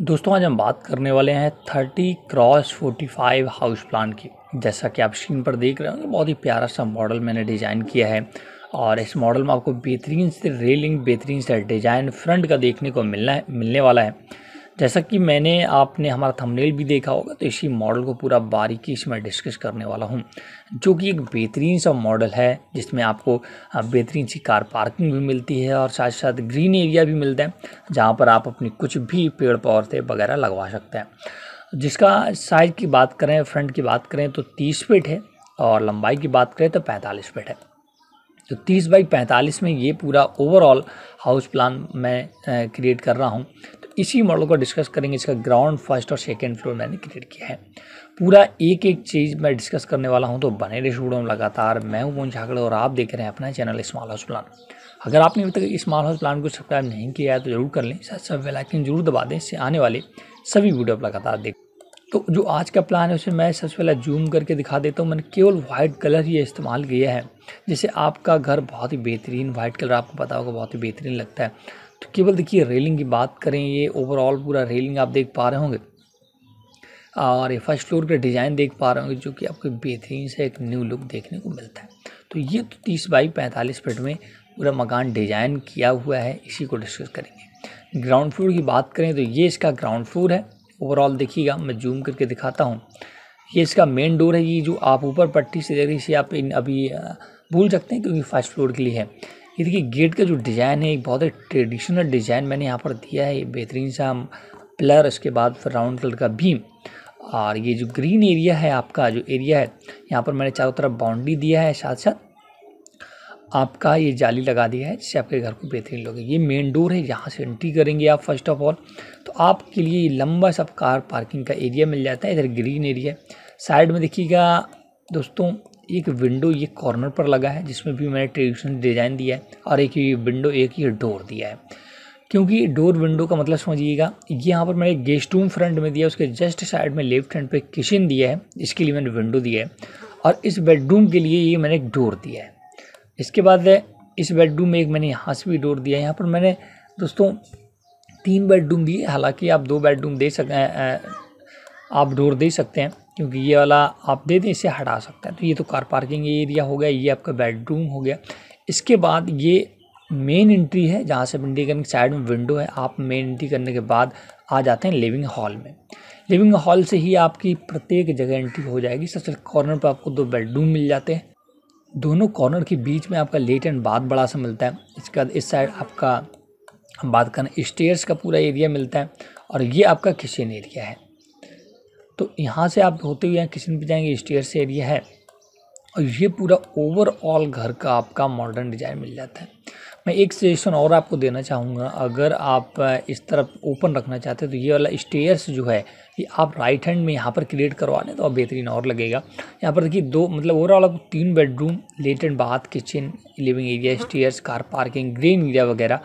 दोस्तों आज हम बात करने वाले हैं thirty cross forty five house plan की जैसा कि आप स्क्रीन पर देख रहे होंगे बहुत ही प्यारा सा मॉडल मैंने डिज़ाइन किया है और इस मॉडल में आपको बेहतरीन से रेलिंग बेहतरीन से डिज़ाइन फ्रंट का देखने को मिलना है मिलने वाला है जैसा कि मैंने आपने हमारा थंबनेल भी देखा होगा तो इसी मॉडल को पूरा बारीकी इसमें डिस्कस करने वाला हूँ जो कि एक बेहतरीन सा मॉडल है जिसमें आपको बेहतरीन सी कार पार्किंग भी मिलती है और साथ साथ ग्रीन एरिया भी मिलता है जहाँ पर आप अपनी कुछ भी पेड़ पौधे वगैरह लगवा सकते हैं जिसका साइज़ की बात करें फ्रंट की बात करें तो तीस फिट है और लंबाई की बात करें तो पैंतालीस फिट है तो 30 बाई 45 में ये पूरा ओवरऑल हाउस प्लान मैं क्रिएट कर रहा हूँ इसी मॉडल को डिस्कस करेंगे इसका ग्राउंड फर्स्ट और सेकेंड फ्लोर मैंने क्रिएट किया है पूरा एक एक चीज़ मैं डिस्कस करने वाला हूं तो बने रहे स्टूडियो लगातार मैं हूं मोहन झाकड़े और आप देख रहे हैं अपना चैनल स्मॉल हाउस प्लान अगर आपने अभी तक स्मॉल हाउस प्लान को सब्सक्राइब नहीं किया है तो जरूर कर लें साथ सब वेलाइकिन जरूर दबा दें इससे आने वाले सभी वीडियो आप लगातार देख तो जो आज का प्लान है उसे मैं सबसे पहले जूम करके दिखा देता हूँ मैंने केवल वाइट कलर ही इस्तेमाल किया है जिससे आपका घर बहुत ही बेहतरीन वाइट कलर आपको पता होगा बहुत ही बेहतरीन लगता है केवल देखिए रेलिंग की बात करें ये ओवरऑल पूरा रेलिंग आप देख पा रहे होंगे और ये फर्स्ट फ्लोर का डिज़ाइन देख पा रहे होंगे जो कि आपको बेहतरीन से एक न्यू लुक देखने को मिलता है तो ये तो तीस बाई पैंतालीस फिट में पूरा मकान डिज़ाइन किया हुआ है इसी को डिस्कस करेंगे ग्राउंड फ्लोर की बात करें तो ये इसका ग्राउंड फ्लोर है ओवरऑल देखिएगा मैं जूम करके दिखाता हूँ ये इसका मेन डोर है ये जो आप ऊपर पट्टी से देख रहे आप इन अभी भूल सकते हैं क्योंकि फर्स्ट फ्लोर के लिए है ये देखिए गेट का जो डिज़ाइन है एक बहुत ही ट्रेडिशनल डिज़ाइन मैंने यहाँ पर दिया है बेहतरीन सा पिलर उसके बाद फिर राउंड कलर का भीम और ये जो ग्रीन एरिया है आपका जो एरिया है यहाँ पर मैंने चारों तरफ बाउंड्री दिया है साथ साथ आपका ये जाली लगा दिया है जिससे आपके घर को बेहतरीन लोगे ये मेन डोर है यहाँ से एंट्री करेंगे आप फर्स्ट ऑफ ऑल तो आपके लिए लंबा सा कार पार्किंग का एरिया मिल जाता है इधर ग्रीन एरिया साइड में देखिएगा दोस्तों एक विंडो ये कॉर्नर पर लगा है जिसमें भी मैंने ट्रेडिशनल डिज़ाइन दिया है और एक ये विंडो एक ये डोर दिया है क्योंकि डोर विंडो का मतलब समझिएगा यहाँ पर मैंने गेस्ट रूम फ्रंट में दिया उसके जस्ट साइड में लेफ्ट हैंड पे किचन दिया है इसके लिए मैंने विंडो दिया है और इस बेडरूम के लिए ये मैंने एक डोर दिया है इसके बाद इस बेडरूम में एक मैंने यहाँ से भी डोर दिया है यहाँ पर मैंने दोस्तों तीन बेडरूम दिए हालांकि आप दो बेडरूम दे सकें आप डोर दे सकते हैं क्योंकि ये वाला आप दे दें इसे हटा सकते हैं तो ये तो कार पार्किंग एरिया हो गया ये आपका बेडरूम हो गया इसके बाद ये मेन एंट्री है जहाँ से एंट्री करने साइड में विंडो है आप मेन एंट्री करने के बाद आ जाते हैं लिविंग हॉल में लिविंग हॉल से ही आपकी प्रत्येक जगह एंट्री हो जाएगी सबसे कॉर्नर पर आपको दो बेडरूम मिल जाते हैं दोनों कॉर्नर के बीच में आपका लेट एंड बाथ बड़ा सा मिलता है इसके बाद इस साइड आपका बात करना स्टेयर्स का पूरा एरिया मिलता है और ये आपका किचन एरिया है तो यहाँ से आप होते हुए यहाँ किचन पे जाएंगे स्टेयर से एरिया है और ये पूरा ओवरऑल घर का आपका मॉडर्न डिज़ाइन मिल जाता है मैं एक सजेशन और आपको देना चाहूँगा अगर आप इस तरफ ओपन रखना चाहते हैं तो ये वाला स्टेयर्स जो है ये आप राइट हैंड में यहाँ पर क्रिएट करवा लें तो आप बेहतरीन और लगेगा यहाँ पर देखिए दो मतलब ओवरऑल आपको तीन बेडरूम लेटेड bath kitchen living area stairs car parking green area वगैरह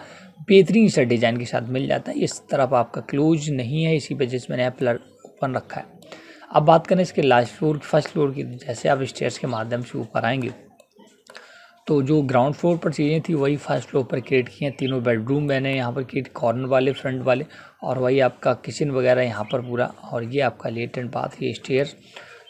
बेहतरीन सा डिज़ाइन के साथ मिल जाता है इस तरफ आपका क्लोज नहीं है इसी वजह से मैंने आप ओपन रखा है अब बात करें इसके लास्ट फ्लोर फर्स्ट फ्लोर की जैसे आप स्टेयर्स के माध्यम से ऊपर आएंगे तो जो ग्राउंड फ्लोर पर चीज़ें थी वही फर्स्ट फ्लोर पर क्रिएट की हैं तीनों बेडरूम मैंने यहाँ पर क्रिएट कॉर्नर वाले फ्रंट वाले और वही आपका किचन वगैरह यहाँ पर पूरा और ये आपका लेट एंड बाथ ये स्टेयर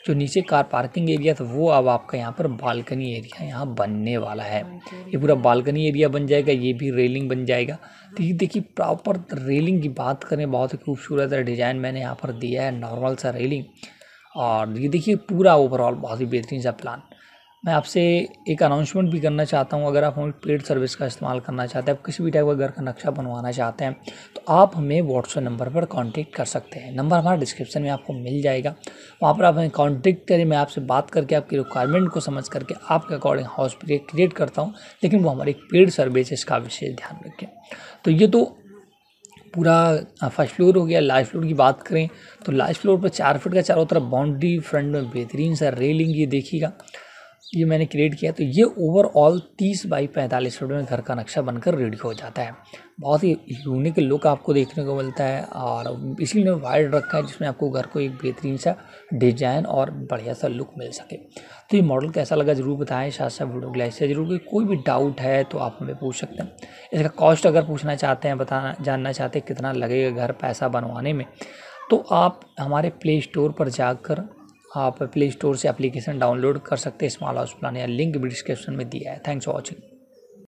जो नीचे कार पार्किंग एरिया था वो अब आपका यहाँ पर बालकनी एरिया यहाँ बनने वाला है ये पूरा बालकनी एरिया बन जाएगा ये भी रेलिंग बन जाएगा तो ये देखिए प्रॉपर रेलिंग की बात करें बहुत ही खूबसूरत डिज़ाइन मैंने यहाँ पर दिया है नॉर्मल सा रेलिंग और ये देखिए पूरा ओवरऑल बहुत ही बेहतरीन सा प्लान मैं आपसे एक अनाउंसमेंट भी करना चाहता हूँ अगर आप हमें पेड सर्विस का इस्तेमाल करना चाहते हैं आप किसी भी टाइप का घर का नक्शा बनवाना चाहते हैं तो आप हमें व्हाट्सएप नंबर पर कांटेक्ट कर सकते हैं नंबर हमारा डिस्क्रिप्शन में आपको मिल जाएगा वहाँ पर आप हमें कांटेक्ट करें मैं आपसे बात करके आपकी रिक्वायरमेंट को समझ करके आपके अकॉर्डिंग हाउस क्रिएट करता हूँ लेकिन वो हमारी पेड सर्विस इसका विशेष ध्यान रखें तो ये तो पूरा फर्स्ट फ्लोर हो गया लास्ट फ्लोर की बात करें तो लास्ट फ्लोर पर चार फीट का चारों तरफ बाउंड्री फ्रंट में बेहतरीन सा रेलिंग ये देखिएगा ये मैंने क्रिएट किया तो ये ओवरऑल 30 बाई 45 फीट में घर का नक्शा बनकर रेडी हो जाता है बहुत ही यूनिक लुक आपको देखने को मिलता है और इसीलिए वाइड रखा है जिसमें आपको घर को एक बेहतरीन सा डिजाइन और बढ़िया सा लुक मिल सके तो ये मॉडल कैसा लगा ज़रूर बताएं साथ साथ वीडियो को से जरूर कोई भी डाउट है तो आप हमें पूछ सकते हैं इसका कॉस्ट अगर पूछना चाहते हैं बताना जानना चाहते हैं कितना लगेगा घर पैसा बनवाने में तो आप हमारे प्ले स्टोर पर जाकर आप प्ले स्टोर से एप्लीकेशन डाउनलोड कर सकते हैं स्मॉल हाउस प्लान या लिंक भी डिस्क्रिप्शन में दिया है थैंक्स फॉर वॉचिंग